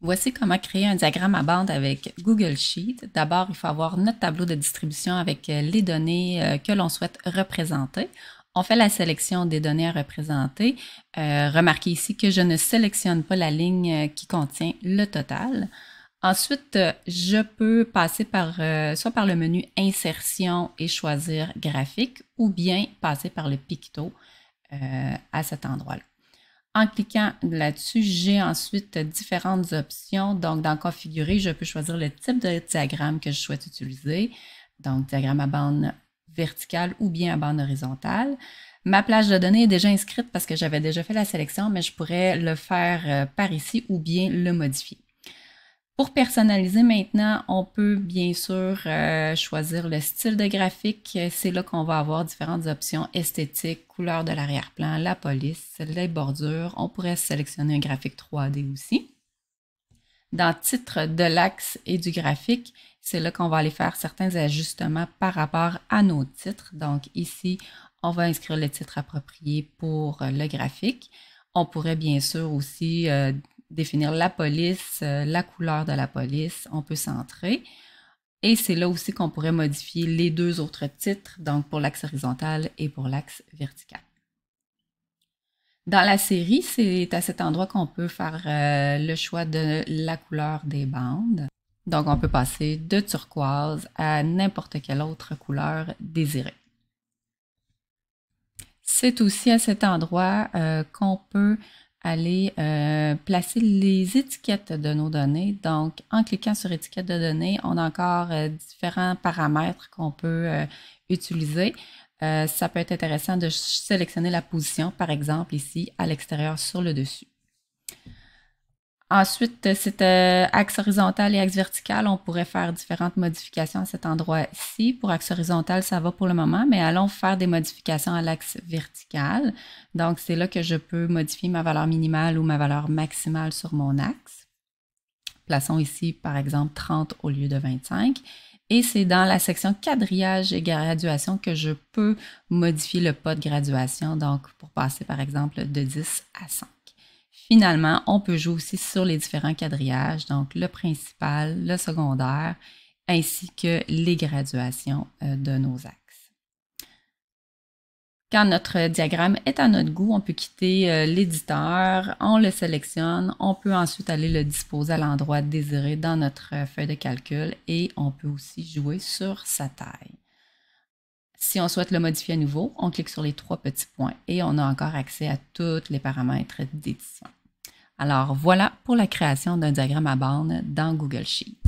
Voici comment créer un diagramme à bande avec Google Sheet. D'abord, il faut avoir notre tableau de distribution avec euh, les données euh, que l'on souhaite représenter. On fait la sélection des données à représenter. Euh, remarquez ici que je ne sélectionne pas la ligne qui contient le total. Ensuite, euh, je peux passer par euh, soit par le menu insertion et choisir graphique ou bien passer par le picto euh, à cet endroit-là. En cliquant là-dessus, j'ai ensuite différentes options. Donc, dans configurer, je peux choisir le type de diagramme que je souhaite utiliser. Donc, diagramme à bande verticale ou bien à bande horizontale. Ma plage de données est déjà inscrite parce que j'avais déjà fait la sélection, mais je pourrais le faire par ici ou bien le modifier. Pour personnaliser maintenant, on peut bien sûr euh, choisir le style de graphique. C'est là qu'on va avoir différentes options esthétiques, couleur de l'arrière-plan, la police, les bordures. On pourrait sélectionner un graphique 3D aussi. Dans titre de l'axe et du graphique, c'est là qu'on va aller faire certains ajustements par rapport à nos titres. Donc ici, on va inscrire le titre approprié pour le graphique. On pourrait bien sûr aussi euh, définir la police, euh, la couleur de la police, on peut centrer. Et c'est là aussi qu'on pourrait modifier les deux autres titres, donc pour l'axe horizontal et pour l'axe vertical. Dans la série, c'est à cet endroit qu'on peut faire euh, le choix de la couleur des bandes. Donc, on peut passer de turquoise à n'importe quelle autre couleur désirée. C'est aussi à cet endroit euh, qu'on peut aller euh, placer les étiquettes de nos données. Donc, en cliquant sur étiquette de données, on a encore euh, différents paramètres qu'on peut euh, utiliser. ça peut être intéressant de sélectionner la position, par exemple ici, à l'extérieur sur le dessus. Ensuite, euh, cet euh, axe horizontal et axe vertical. On pourrait faire différentes modifications à cet endroit-ci. Pour axe horizontal, ça va pour le moment, mais allons faire des modifications à l'axe vertical. Donc, c'est là que je peux modifier ma valeur minimale ou ma valeur maximale sur mon axe. Plaçons ici, par exemple, 30 au lieu de 25. Et c'est dans la section quadrillage et graduation que je peux modifier le pas de graduation, donc pour passer, par exemple, de 10 à 100. Finalement, on peut jouer aussi sur les différents quadrillages, donc le principal, le secondaire, ainsi que les graduations euh, de nos axes. Quand notre diagramme est à notre goût, on peut quitter euh, l'éditeur, on le sélectionne, on peut ensuite aller le disposer à l'endroit désiré dans notre euh, feuille de calcul et on peut aussi jouer sur sa taille. Si on souhaite le modifier à nouveau, on clique sur les trois petits points et on a encore accès à tous les paramètres d'édition. Alors voilà pour la création d'un diagramme à borne dans Google Sheets.